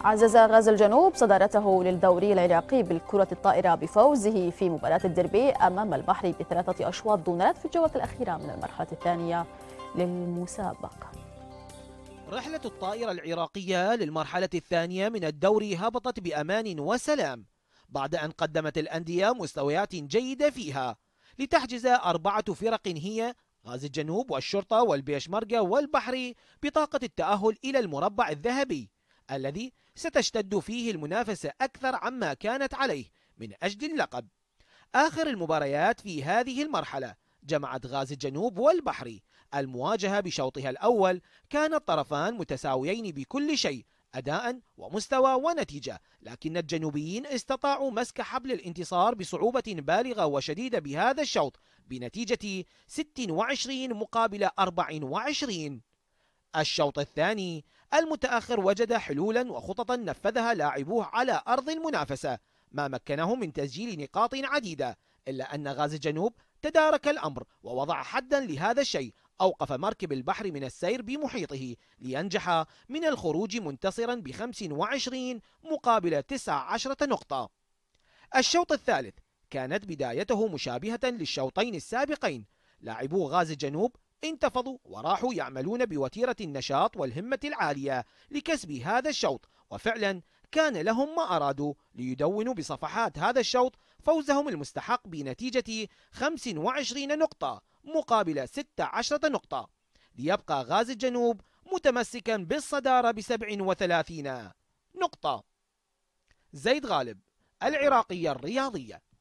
عزز غاز الجنوب صدارته للدوري العراقي بالكرة الطائرة بفوزه في مباراة الدربي أمام البحري بثلاثة أشواط دون رد في الجولة الأخيرة من المرحلة الثانية للمسابقة رحلة الطائرة العراقية للمرحلة الثانية من الدوري هبطت بأمان وسلام بعد أن قدمت الأندية مستويات جيدة فيها لتحجز أربعة فرق هي غاز الجنوب والشرطة والبيشمركة والبحري بطاقة التأهل إلى المربع الذهبي الذي ستشتد فيه المنافسة أكثر عما كانت عليه من أجل اللقب آخر المباريات في هذه المرحلة جمعت غاز الجنوب والبحري المواجهة بشوطها الأول كان الطرفان متساويين بكل شيء أداء ومستوى ونتيجة لكن الجنوبيين استطاعوا مسك حبل الانتصار بصعوبة بالغة وشديدة بهذا الشوط بنتيجة 26 مقابل 24 الشوط الثاني المتأخر وجد حلولا وخططا نفذها لاعبوه على أرض المنافسة ما مكنهم من تسجيل نقاط عديدة إلا أن غاز جنوب تدارك الأمر ووضع حدا لهذا الشيء أوقف مركب البحر من السير بمحيطه لينجح من الخروج منتصرا ب 25 مقابل 19 نقطة الشوط الثالث كانت بدايته مشابهة للشوطين السابقين لاعبو غاز جنوب انتفضوا وراحوا يعملون بوتيرة النشاط والهمة العالية لكسب هذا الشوط وفعلا كان لهم ما أرادوا ليدونوا بصفحات هذا الشوط فوزهم المستحق بنتيجة 25 نقطة مقابل 16 نقطة ليبقى غاز الجنوب متمسكا بالصدارة ب 37 نقطة زيد غالب العراقية الرياضية